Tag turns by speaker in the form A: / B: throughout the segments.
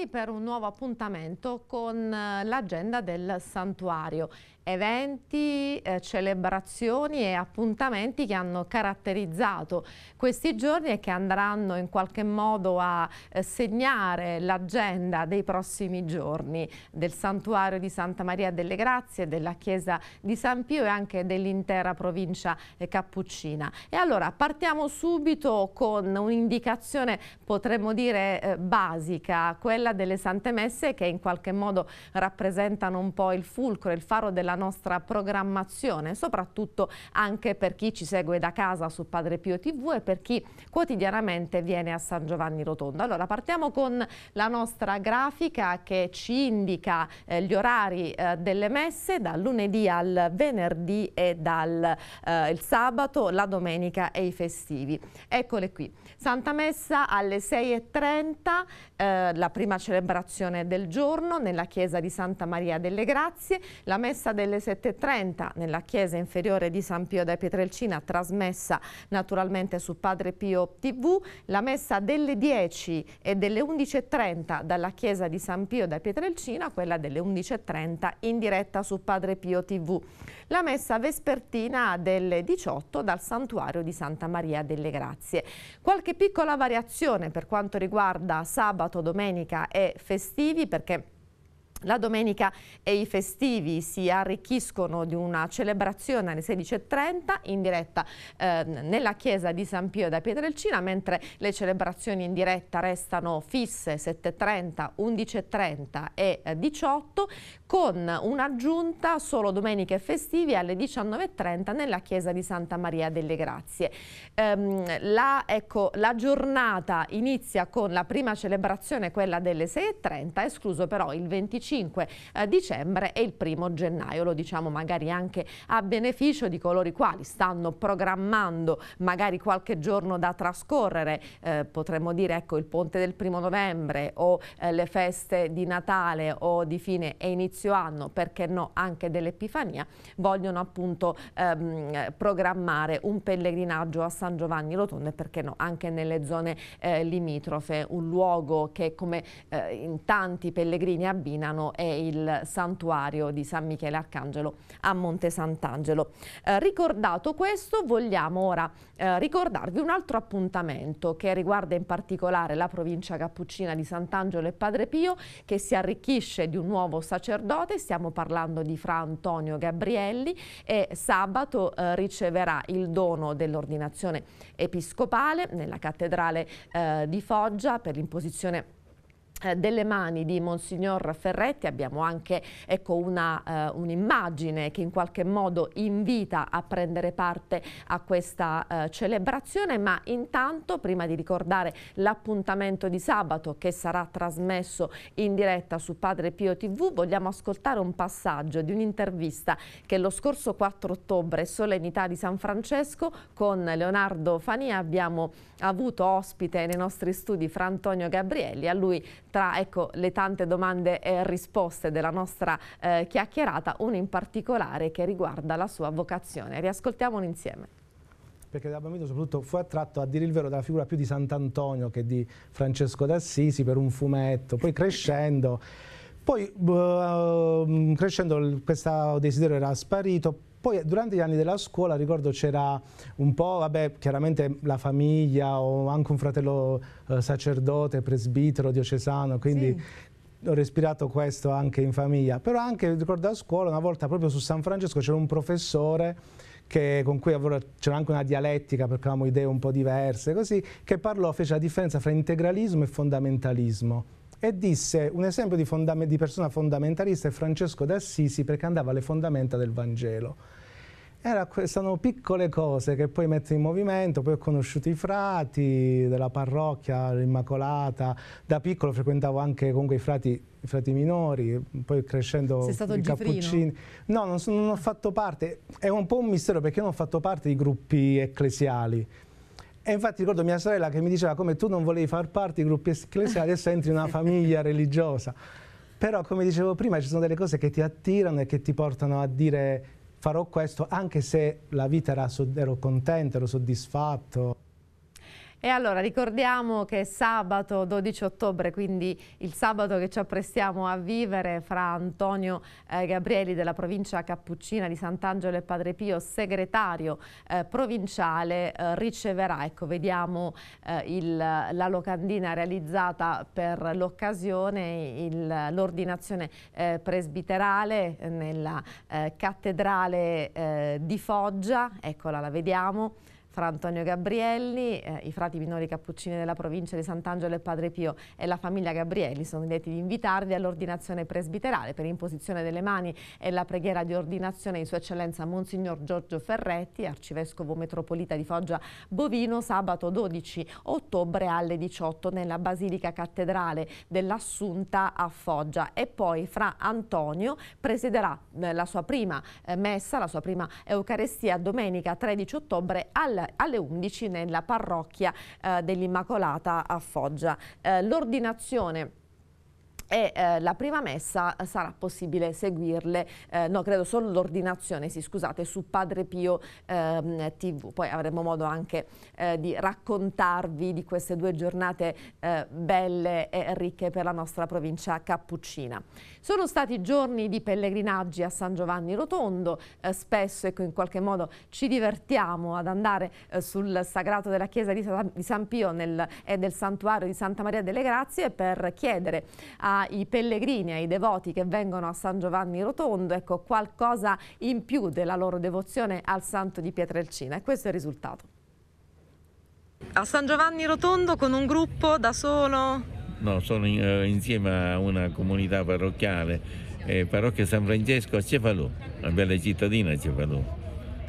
A: Giovanni per un nuovo appuntamento con eh, l'agenda del santuario. Eventi, eh, celebrazioni e appuntamenti che hanno caratterizzato questi giorni e che andranno in qualche modo a eh, segnare l'agenda dei prossimi giorni del santuario di Santa Maria delle Grazie, della chiesa di San Pio e anche dell'intera provincia eh, cappuccina. E allora partiamo subito con un'indicazione, potremmo dire, eh, basica, quella quella delle Sante Messe che in qualche modo rappresentano un po' il fulcro, il faro della nostra programmazione, soprattutto anche per chi ci segue da casa su Padre Pio TV e per chi quotidianamente viene a San Giovanni Rotondo. Allora partiamo con la nostra grafica che ci indica eh, gli orari eh, delle messe dal lunedì al venerdì e dal eh, sabato, la domenica e i festivi. Eccole qui. Santa Messa alle 6.30, eh, la prima celebrazione del giorno nella chiesa di Santa Maria delle Grazie, la messa delle 7.30 nella chiesa inferiore di San Pio da Pietrelcina trasmessa naturalmente su Padre Pio TV, la messa delle 10 e delle 11.30 dalla chiesa di San Pio da Pietrelcina, quella delle 11.30 in diretta su Padre Pio TV, la messa vespertina delle 18 dal santuario di Santa Maria delle Grazie. Qualche piccola variazione per quanto riguarda sabato, domenica e festivi perché la domenica e i festivi si arricchiscono di una celebrazione alle 16.30 in diretta eh, nella chiesa di San Pio da Pietrelcina, mentre le celebrazioni in diretta restano fisse 7.30, 11.30 e 18 con un'aggiunta solo domenica e festivi alle 19.30 nella chiesa di Santa Maria delle Grazie. Ehm, la, ecco, la giornata inizia con la prima celebrazione, quella delle 6.30, escluso però il 25 25 eh, dicembre e il primo gennaio, lo diciamo magari anche a beneficio di coloro i quali stanno programmando magari qualche giorno da trascorrere, eh, potremmo dire ecco il ponte del primo novembre o eh, le feste di Natale o di fine e inizio anno, perché no anche dell'Epifania, vogliono appunto ehm, programmare un pellegrinaggio a San Giovanni Rotondo e perché no anche nelle zone eh, limitrofe, un luogo che come eh, in tanti pellegrini abbinano Milano e il santuario di San Michele Arcangelo a Monte Sant'Angelo. Eh, ricordato questo vogliamo ora eh, ricordarvi un altro appuntamento che riguarda in particolare la provincia cappuccina di Sant'Angelo e Padre Pio che si arricchisce di un nuovo sacerdote, stiamo parlando di Fra Antonio Gabrielli e sabato eh, riceverà il dono dell'ordinazione episcopale nella cattedrale eh, di Foggia per l'imposizione episcopale eh, delle mani di Monsignor Ferretti abbiamo anche ecco, eh, un'immagine uh, un che in qualche modo invita a prendere parte a questa uh, celebrazione ma intanto prima di ricordare l'appuntamento di sabato che sarà trasmesso in diretta su Padre Pio TV vogliamo ascoltare un passaggio di un'intervista che lo scorso 4 ottobre solennità di San Francesco con Leonardo Fania abbiamo avuto ospite nei nostri studi Fra Antonio Gabrielli a lui tra ecco, le tante domande e risposte della nostra eh, chiacchierata, una in particolare che riguarda la sua vocazione. Riascoltiamolo insieme
B: perché da bambino soprattutto fu attratto a dire il vero dalla figura più di Sant'Antonio che di Francesco d'Assisi per un fumetto, poi crescendo, poi uh, crescendo questo desiderio era sparito, poi eh, durante gli anni della scuola ricordo c'era un po', vabbè, chiaramente la famiglia o anche un fratello eh, sacerdote, presbitero, diocesano, quindi sì ho respirato questo anche in famiglia, però anche ricordo a scuola una volta proprio su San Francesco c'era un professore che, con cui c'era anche una dialettica perché avevamo idee un po' diverse, così, che parlò, fece la differenza tra integralismo e fondamentalismo e disse un esempio di, di, persona fondamentalista è Francesco d'Assisi perché andava alle fondamenta del Vangelo. Era, sono piccole cose che poi mette in movimento, poi ho conosciuto i frati della parrocchia, l'Immacolata, da piccolo frequentavo anche comunque i frati i frati minori, poi crescendo i cappuccini. No, non, sono, non, ho fatto parte, è un po' un mistero perché non ho fatto parte di gruppi ecclesiali, e infatti ricordo mia sorella che mi diceva come tu non volevi far parte di gruppi ecclesiali, adesso entri in una famiglia religiosa. Però come dicevo prima ci sono delle cose che ti attirano e che ti portano a dire farò questo anche se la vita era, ero contento, ero soddisfatto.
A: E allora ricordiamo che sabato 12 ottobre, quindi il sabato che ci apprestiamo a vivere fra Antonio eh, Gabrieli della provincia cappuccina di Sant'Angelo e Padre Pio, segretario eh, provinciale, eh, riceverà, ecco vediamo eh, il, la locandina realizzata per l'occasione, l'ordinazione eh, presbiterale eh, nella cattedrale di Foggia, eccola la vediamo. Fra Antonio Gabrielli, eh, i frati minori cappuccini della provincia di Sant'Angelo e Padre Pio e la famiglia Gabrielli sono lieti di invitarvi all'ordinazione presbiterale per imposizione delle mani e la preghiera di ordinazione di Sua Eccellenza Monsignor Giorgio Ferretti, arcivescovo metropolita di Foggia Bovino, sabato 12 ottobre alle 18 nella Basilica Cattedrale dell'Assunta a Foggia. E poi Fra Antonio presiderà eh, la sua prima eh, messa, la sua prima Eucarestia domenica 13 ottobre al alle 11 nella parrocchia eh, dell'Immacolata a Foggia. Eh, L'ordinazione e eh, la prima messa eh, sarà possibile seguirle, eh, no credo solo l'ordinazione, sì, scusate, su Padre Pio ehm, TV, poi avremo modo anche eh, di raccontarvi di queste due giornate eh, belle e ricche per la nostra provincia cappuccina. Sono stati giorni di pellegrinaggi a San Giovanni Rotondo, eh, spesso ecco, in qualche modo ci divertiamo ad andare sul sagrato della chiesa di, San Pio nel, e del santuario di Santa Maria delle Grazie per chiedere a ai pellegrini, ai devoti che vengono a San Giovanni Rotondo, ecco qualcosa in più della loro devozione al santo di Pietrelcina e questo è il risultato. A San Giovanni Rotondo con un gruppo da solo?
C: No, sono in, eh, insieme a una comunità parrocchiale, eh, parrocchia San Francesco a Cefalù, una bella cittadina a Cefalù.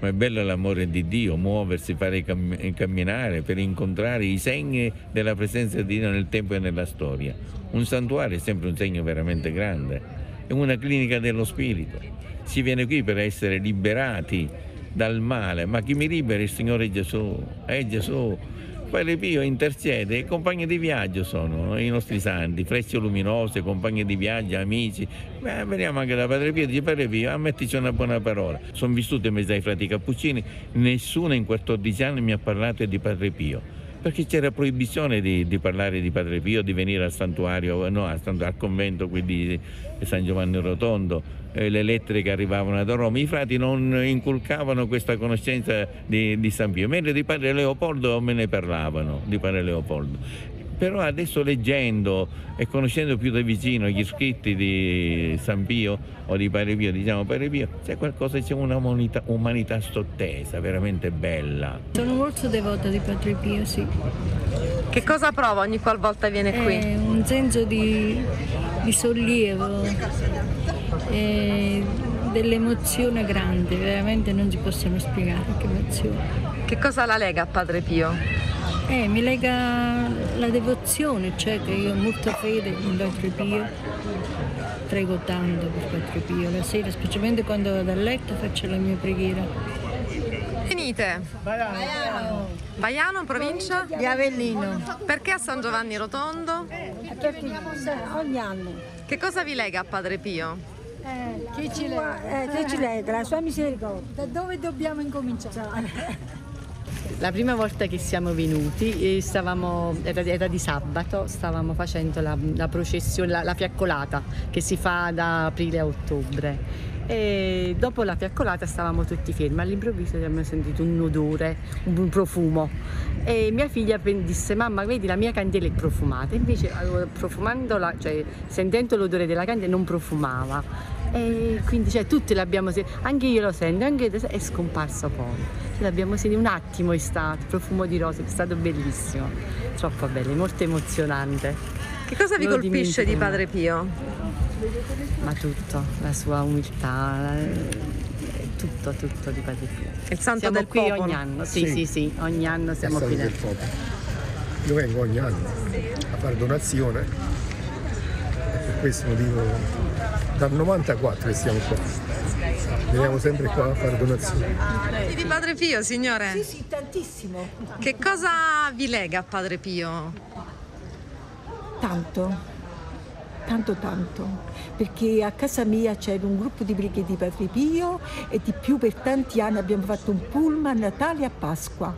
C: Ma è bello l'amore di Dio, muoversi, fare cam- camminare per incontrare i segni della presenza di Dio nel tempo e nella storia. Un santuario è sempre un segno veramente grande, è una clinica dello spirito. Si viene qui per essere liberati dal male, ma chi mi libera è il Signore Gesù. È Gesù Padre Pio intercede e compagni di viaggio sono i nostri santi, frecce luminose, compagni di viaggio, amici. Beh, veniamo anche da Padre Pio e dice Padre Pio, ammettici una buona parola. Sono vissuto in mezzo ai frati cappuccini, nessuno in 14 anni mi ha parlato di Padre Pio perché c'era proibizione di, di, parlare di Padre Pio, di venire al santuario, no, al, al convento di San Giovanni Rotondo, eh, le lettere che arrivavano da Roma, i frati non inculcavano questa conoscenza di, di San Pio, mentre di Padre Leopoldo me ne parlavano, di Padre Leopoldo però adesso leggendo e conoscendo più da vicino gli scritti di San Pio o di Padre Pio, diciamo Padre Pio, c'è qualcosa, c'è un'umanità, umanità, sottesa, veramente bella. Sono molto devota
A: di Padre Pio, sì. Che cosa prova ogni qualvolta viene È qui? un senso di, di sollievo, dell'emozione grande, veramente non ci possono spiegare che emozione. Che cosa la lega a Padre Pio?
C: Eh, mi lega la devozione, cioè che io ho molta fede in Padre Pio, prego tanto per Padre Pio, la sera specialmente quando vado a letto faccio la mia preghiera. Venite! Baiano!
A: Baiano, provincia? Di Avellino. Perché a San Giovanni Rotondo? Perché veniamo ogni anno. Che cosa vi lega a Padre Pio?
C: Eh, che ci lega? Eh, che ci lega? La sua misericordia. Da dove dobbiamo incominciare?
A: La prima volta che siamo venuti eh, stavamo, era, era, di sabato, stavamo facendo la, la processione, la, la fiaccolata che si fa da aprile a ottobre e dopo la fiaccolata stavamo tutti fermi. All'improvviso abbiamo sentito un odore, un profumo e mia figlia disse mamma vedi la mia candela è profumata invece profumandola cioè sentendo l'odore della candela non profumava e quindi cioè tutti l'abbiamo sentito anche io lo sento anche è scomparso poi l'abbiamo sentito un attimo è stato profumo di rose è stato bellissimo troppo bello molto emozionante che cosa vi non colpisce di Padre Pio? ma tutto la sua umiltà la eh, tutto, tutto di Patiffino. Il santo siamo del qui popolo. ogni anno, sì, sì, sì, sì. ogni anno siamo qui. Il santo del Nel... Io vengo ogni anno a fare donazione e per questo motivo dal 94 che siamo qua. Veniamo sempre qua a fare donazioni. Di Padre Pio, signore? Sì, sì, tantissimo. Che cosa vi lega a Padre Pio?
C: Tanto tanto tanto, perché a casa mia c'era un gruppo di preghiere di Padre Pio e di più per tanti anni abbiamo fatto un pullman a Natale e a Pasqua.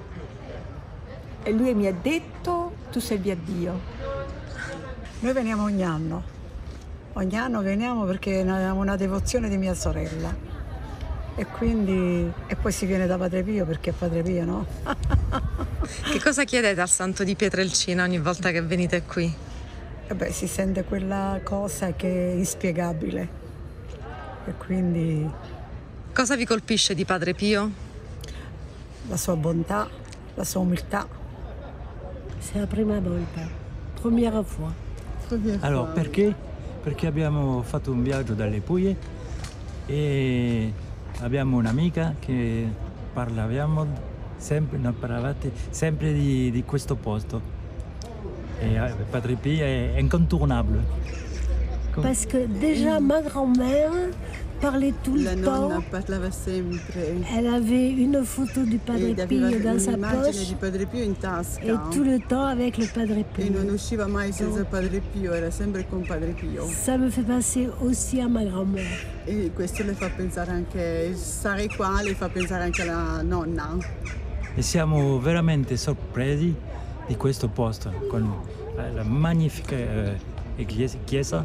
C: E lui mi ha detto tu servi a Dio. Noi veniamo ogni anno, ogni anno veniamo perché abbiamo una devozione di mia sorella e quindi e poi si viene da Padre Pio perché è Padre Pio, no?
A: che cosa chiedete al santo di Pietrelcina ogni volta che venite qui? Eh beh, si sente
C: quella cosa che è inspiegabile. E quindi...
A: Cosa vi colpisce di Padre Pio?
C: La sua bontà, la sua umiltà.
A: C'est la prima volta, première fois. Première allora,
C: perché? Perché abbiamo fatto un viaggio dalle Puglie e abbiamo un'amica che parlavamo sempre, sempre di, di questo posto Et euh, Padre est incontournable.
B: Parce que déjà ma grand-mère parlait tout le temps. Elle avait une photo du Padre Pio dans sa poche.
C: Et tout le temps avec le Padre Pio. Et Padre Padre Pio. Pio. Ça me fait penser aussi à ma grand-mère. Et ça le fa pensare anche, sarei qua le fa pensare anche alla nonna. E siamo veramente sorpresi di questo posto con eh, la magnifica eh, chiesa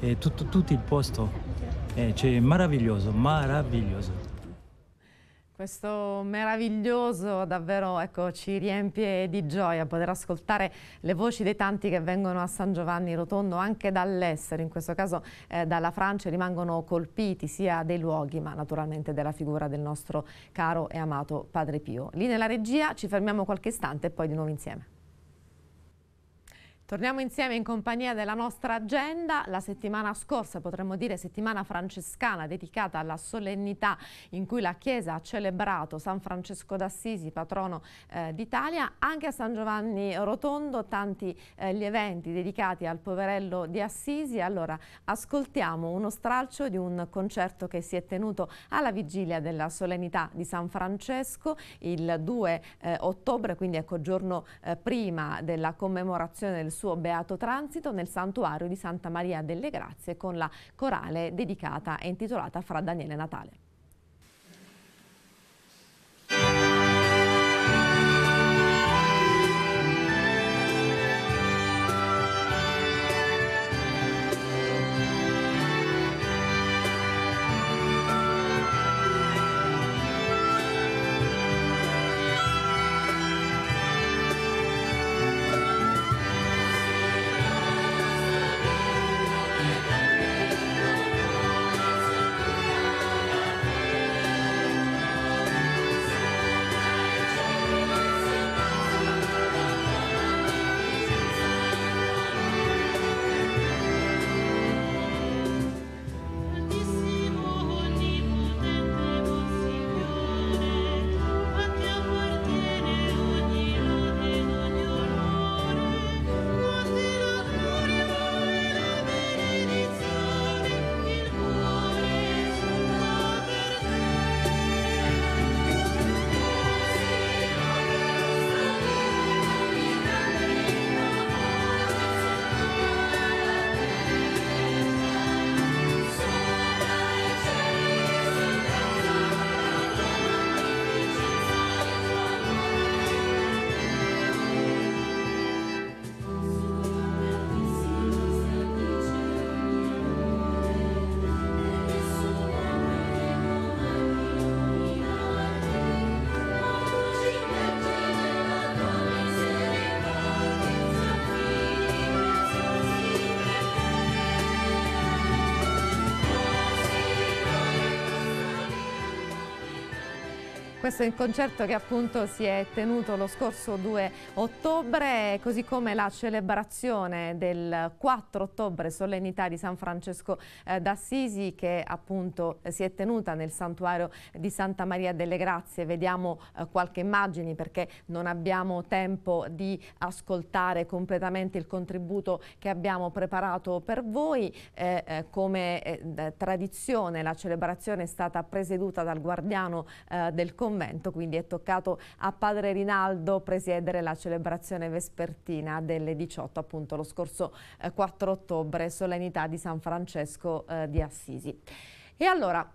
C: e tutto, tutto il posto. Eh, cioè, meraviglioso, meraviglioso.
A: Questo meraviglioso davvero ecco, ci riempie di gioia poter ascoltare le voci dei tanti che vengono a San Giovanni Rotondo anche dall'estero, in questo caso eh, dalla Francia, rimangono colpiti sia dei luoghi ma naturalmente della figura del nostro caro e amato Padre Pio. Lì nella regia ci fermiamo qualche istante e poi di nuovo insieme. Torniamo insieme in compagnia della nostra agenda. La settimana scorsa, potremmo dire settimana francescana, dedicata alla solennità in cui la Chiesa ha celebrato San Francesco d'Assisi, patrono eh, d'Italia. Anche a San Giovanni Rotondo tanti eh, gli eventi dedicati al poverello di Assisi. Allora, ascoltiamo uno stralcio di un concerto che si è tenuto alla vigilia della solennità di San Francesco il 2 eh, ottobre, quindi ecco giorno eh, prima della commemorazione del suo beato transito nel santuario di Santa Maria delle Grazie con la corale dedicata e intitolata Fra Daniele Natale. Questo è il concerto che appunto si è tenuto lo scorso 2 ottobre, così come la celebrazione del 4 ottobre, solennità di San Francesco eh, d'Assisi, che appunto si è tenuta nel santuario di Santa Maria delle Grazie. Vediamo eh, qualche immagine perché non abbiamo tempo di ascoltare completamente il contributo che abbiamo preparato per voi. Eh, eh come eh, tradizione la celebrazione è stata presieduta dal guardiano eh, del Convento convento, quindi è toccato a padre Rinaldo presiedere la celebrazione vespertina delle 18, appunto lo scorso 4 eh, ottobre, solennità di San Francesco eh, di Assisi. E allora,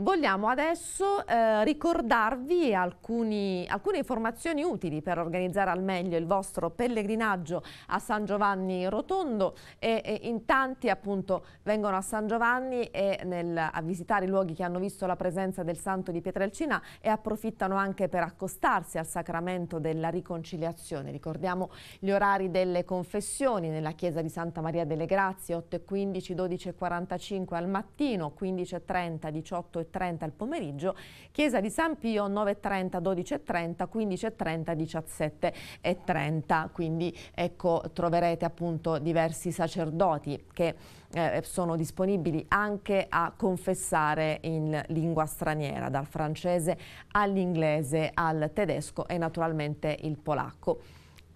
A: Vogliamo adesso eh, ricordarvi alcuni, alcune informazioni utili per organizzare al meglio il vostro pellegrinaggio a San Giovanni Rotondo e, e in tanti appunto vengono a San Giovanni e nel, a visitare i luoghi che hanno visto la presenza del santo di Pietrelcina e approfittano anche per accostarsi al sacramento della riconciliazione. Ricordiamo gli orari delle confessioni nella chiesa di Santa Maria delle Grazie 8 e 15, 12 e 45 al mattino, 15 e 30, 15.30, 18.30 11.30 al pomeriggio, Chiesa di San Pio 9.30, 12.30, 15.30, 17.30. Quindi ecco, troverete appunto diversi sacerdoti che eh, sono disponibili anche a confessare in lingua straniera, dal francese all'inglese, al tedesco e naturalmente il polacco.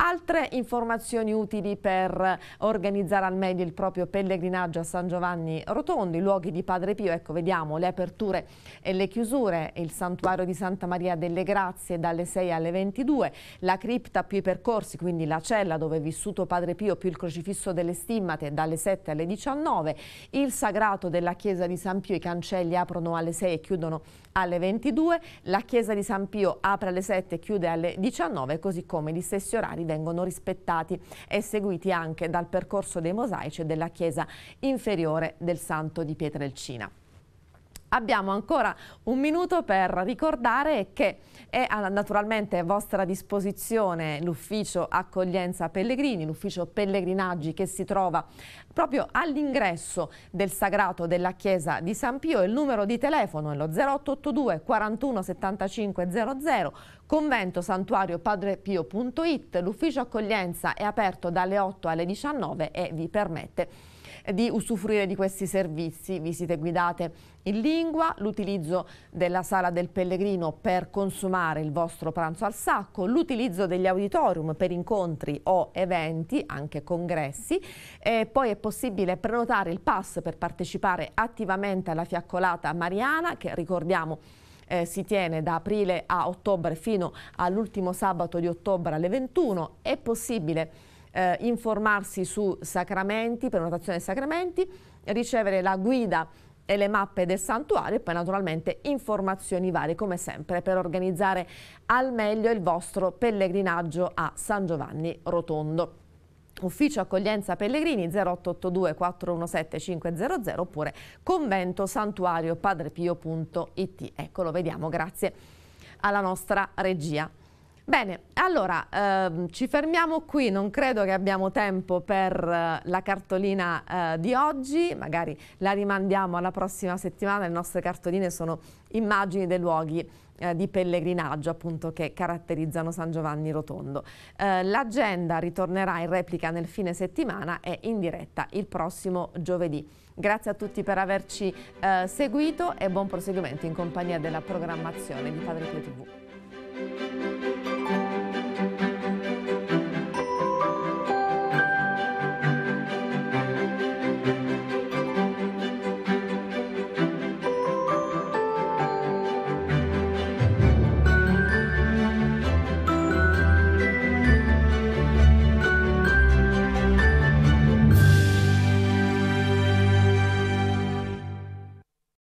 A: Altre informazioni utili per organizzare al meglio il proprio pellegrinaggio a San Giovanni Rotondo, i luoghi di Padre Pio, ecco vediamo le aperture e le chiusure, il santuario di Santa Maria delle Grazie dalle 6 alle 22, la cripta più i percorsi, quindi la cella dove è vissuto Padre Pio più il crocifisso delle stimmate dalle 7 alle 19, il sagrato della chiesa di San Pio, i cancelli aprono alle 6 e chiudono alle 22, la chiesa di San Pio apre alle 7 e chiude alle 19, così come gli stessi orari vengono rispettati e seguiti anche dal percorso dei mosaici della chiesa inferiore del Santo di Pietrelcina. Abbiamo ancora un minuto per ricordare che è ah, naturalmente a vostra disposizione l'ufficio accoglienza pellegrini, l'ufficio pellegrinaggi che si trova proprio all'ingresso del sagrato della chiesa di San Pio. Il numero di telefono è lo 0882 41 75 00 convento santuario padrepio.it. L'ufficio accoglienza è aperto dalle 8 alle 19 e vi permette eh, di usufruire di questi servizi, visite guidate in lingua, l'utilizzo della sala del pellegrino per consumare il vostro pranzo al sacco, l'utilizzo degli auditorium per incontri o eventi, anche congressi, e poi è possibile prenotare il pass per partecipare attivamente alla fiaccolata mariana che ricordiamo eh, si tiene da aprile a ottobre fino all'ultimo sabato di ottobre alle 21, è possibile eh, informarsi su sacramenti, prenotazione dei sacramenti, ricevere la guida e le mappe del santuario e poi naturalmente informazioni varie come sempre per organizzare al meglio il vostro pellegrinaggio a San Giovanni Rotondo. Ufficio accoglienza pellegrini 0882 417 500 oppure convento santuario padrepio.it. Eccolo, vediamo, grazie alla nostra regia. Bene, allora ehm, ci fermiamo qui, non credo che abbiamo tempo per eh, la cartolina eh, di oggi, magari la rimandiamo alla prossima settimana, le nostre cartoline sono immagini dei luoghi eh, di pellegrinaggio appunto che caratterizzano San Giovanni Rotondo. Eh, l'agenda ritornerà in replica nel fine settimana e in diretta il prossimo giovedì. Grazie a tutti per averci eh, seguito e buon proseguimento in compagnia della programmazione di Padre Pio TV.